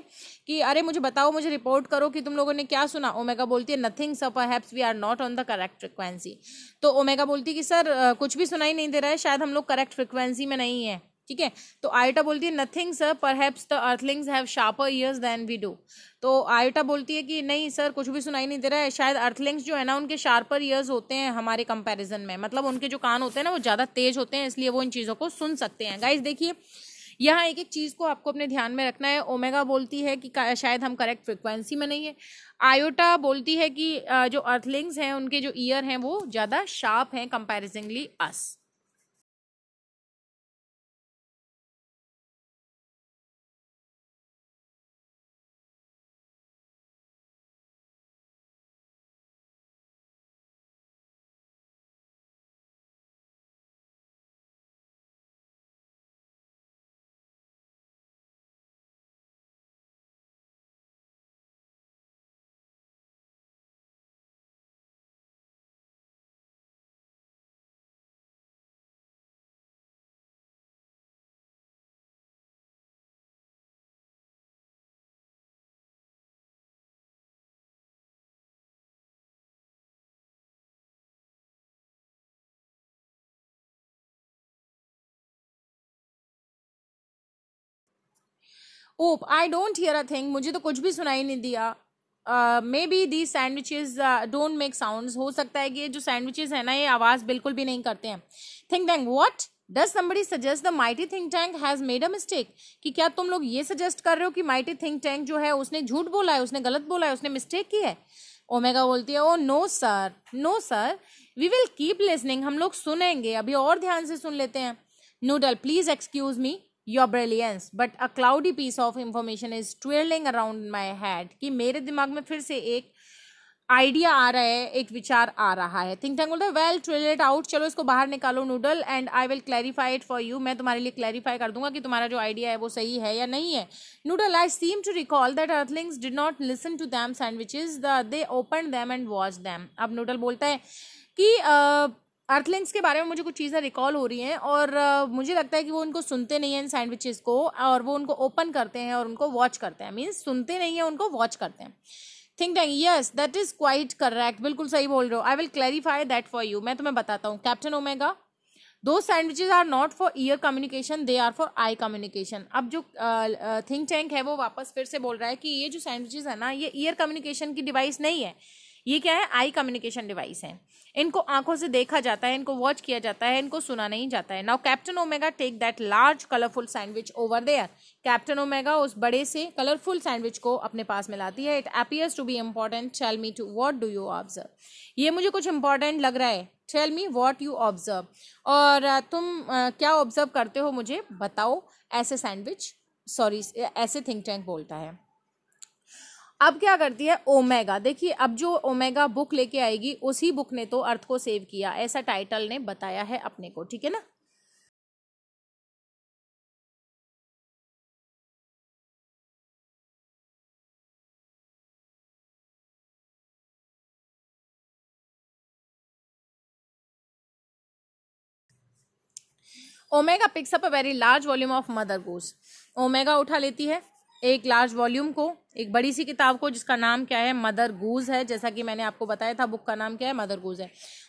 S1: कि अरे मुझे बताओ मुझे रिपोर्ट करो कि तुम लोगों ने क्या सुना ओमेगा बोलती है nothing sir perhaps we are not on the correct frequency तो ओमेगा बोलती है कि सर कुछ भी सुनाई नहीं दे रहा है शायद हम लोग करेक्ट फ्रिक्वेंसी में नहीं है ठीक है तो आयोटा बोलती है nothing sir perhaps the earthlings have sharper ears than we do तो आयोटा बोलती है कि नहीं सर कुछ भी सुनाई नहीं दे रहा है शायद अर्थलिंग्स जो है ना उनके शार्पर ईयर्स होते हैं हमारे कंपैरिजन में मतलब उनके जो कान होते हैं ना वो ज़्यादा तेज होते हैं इसलिए वो इन चीज़ों को सुन सकते हैं गाइज देखिए यहाँ एक एक चीज़ को आपको अपने ध्यान में रखना है ओमेगा बोलती है कि शायद हम करेक्ट फ्रिक्वेंसी में नहीं है आयोटा बोलती है कि जो अर्थलिंग्स हैं उनके जो ईयर हैं वो ज़्यादा शार्प हैं comparatively us Oop I don't hear a thing मुझे तो कुछ भी सुनाई नहीं दिया maybe the sandwiches don't make sound हो सकता है कि ये जो सैंडविचेज है ना ये आवाज़ बिल्कुल भी नहीं करते हैं think tank what does somebody suggest the mighty think tank has made a mistake कि क्या तुम लोग ये सजेस्ट कर रहे हो कि माइटी थिंक टैंक जो है उसने झूठ बोला है उसने गलत बोला है उसने मिस्टेक की है ओमेगा बोलती है oh no sir no sir we will keep listening हम लोग सुनेंगे अभी और ध्यान से सुन लेते हैं Noodle please excuse me your brilliance but a cloudy piece of information is twirling around my head कि मेरे दिमाग में फिर से एक आइडिया आ रहा है एक विचार आ रहा है थिंक टैंक बोलते वेल ट्रेल इट आउट चलो इसको बाहर निकालो Noodle and I will clarify it for you मैं तुम्हारे लिए क्लैरिफाई कर दूंगा कि तुम्हारा जो आइडिया है वो सही है या नहीं है Noodle I seem to recall that earthlings did not listen to them sandwiches they open them and watch them अब नूडल बोलता है कि uh, अर्थलिंग्स के बारे में मुझे कुछ चीज़ें रिकॉल हो रही हैं और uh, मुझे लगता है कि वो उनको सुनते नहीं हैं इन सैंडविचेस को और वो उनको ओपन करते हैं और उनको वॉच करते हैं मीन्स सुनते नहीं हैं उनको वॉच करते हैं think tank yes that is quite correct बिल्कुल सही बोल रहे हो I will clarify that for you मैं तुम्हें बताता हूँ captain Omega those sandwiches are not for ear communication they are for eye communication अब जो थिंक uh, टैंक है वो वापस फिर से बोल रहा है कि ये जो सैंडविचेज है ना ये ईयर कम्युनिकेशन की डिवाइस नहीं है ये क्या है आई कम्युनिकेशन डिवाइस है इनको आंखों से देखा जाता है इनको वॉच किया जाता है इनको सुना नहीं जाता है now captain Omega take that large colourful sandwich over there captain Omega उस बड़े से कलरफुल सैंडविच को अपने पास में लाती है it appears to be important tell me to what do you observe ये मुझे कुछ इंपॉर्टेंट लग रहा है tell me what you observe और तुम क्या ऑब्जर्व करते हो मुझे बताओ ऐसे सैंडविच सॉरी ऐसे थिंक टैंक बोलता है अब क्या करती है ओमेगा देखिए अब जो ओमेगा बुक लेके आएगी उसी बुक ने तो अर्थ को सेव किया ऐसा टाइटल ने बताया है अपने को ठीक है ना Omega picks up a very large volume of Mother Goose Omega उठा लेती है एक लार्ज वॉल्यूम को एक बड़ी सी किताब को जिसका नाम क्या है मदर गूज है जैसा कि मैंने आपको बताया था बुक का नाम क्या है मदर गूज है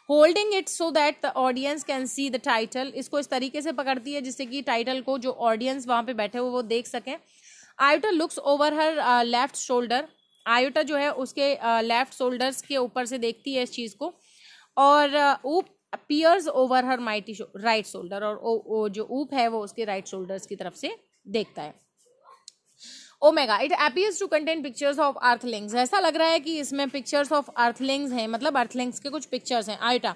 S1: holding it so that the audience can see the title इसको इस तरीके से पकड़ती है जिससे कि टाइटल को जो ऑडियंस वहाँ पे बैठे हुए वो देख सकें Iota looks over her left shoulder Iota जो है उसके लेफ्ट uh, शोल्डर्स के ऊपर से देखती है इस चीज़ को और uh, Oop peers over her mighty right shoulder और ओ, ओ, जो ऊप है वो उसके राइट right शोल्डर्स की तरफ से देखता है Omega it appears to contain pictures of earthlings ऐसा लग रहा है कि इसमें पिक्चर्स ऑफ अर्थलिंग्स हैं मतलब अर्थलिंग्स के कुछ पिक्चर्स हैं Iota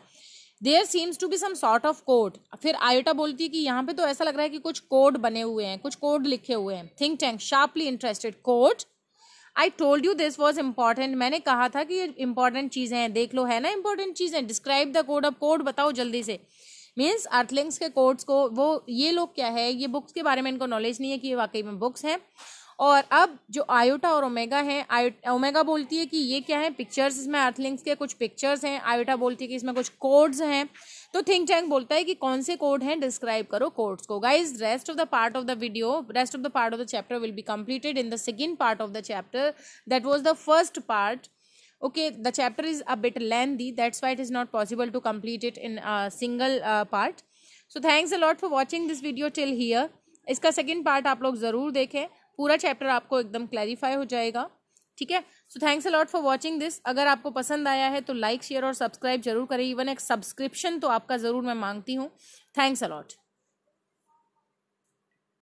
S1: there seems to be some sort of code फिर आयोटा बोलती है कि यहाँ पे तो ऐसा लग रहा है कि कुछ कोड बने हुए हैं कुछ कोड लिखे हुए हैं think tank sharply interested code I told you this was important मैंने कहा था कि ये इंपॉर्टेंट चीज़ें हैं देख लो है ना इंपॉर्टेंट चीज़ें डिस्क्राइब द कोड अब कोड बताओ जल्दी से मीन्स अर्थलिंग्स के कोड्स को वो ये लोग क्या है ये बुक्स के बारे में इनको नॉलेज नहीं है कि ये वाकई में बुक्स हैं और अब जो आयोटा और ओमेगा है ओमेगा बोलती है कि ये क्या है पिक्चर्स इसमें अर्थलिंग्स के कुछ पिक्चर्स हैं आयोटा बोलती है कि इसमें कुछ कोड्स हैं तो थिंक टैंक बोलता है कि कौन से कोड हैं डिस्क्राइब करो कोड्स को guys rest of the part of the video rest of the part of the chapter will be completed in the second part of the chapter that was the first part okay the chapter is a bit lengthy दी that's it is not possible to complete it in single part so thanks so thanks a lot for watching this video इसका second part आप लोग ज़रूर देखें पूरा chapter आपको एकदम clarify हो जाएगा ठीक है so thanks a lot for watching this अगर आपको पसंद आया है तो लाइक शेयर और सब्सक्राइब जरूर करें इवन एक सब्सक्रिप्शन तो आपका ज़रूर मैं मांगती हूँ थैंक्स अलॉट